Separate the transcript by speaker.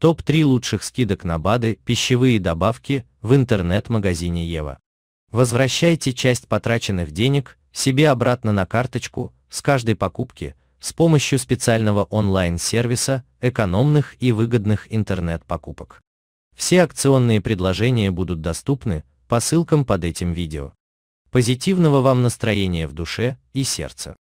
Speaker 1: Топ-3 лучших скидок на БАДы, пищевые добавки в интернет-магазине Ева. Возвращайте часть потраченных денег себе обратно на карточку с каждой покупки с помощью специального онлайн-сервиса экономных и выгодных интернет-покупок. Все акционные предложения будут доступны по ссылкам под этим видео. Позитивного вам настроения в душе и сердце.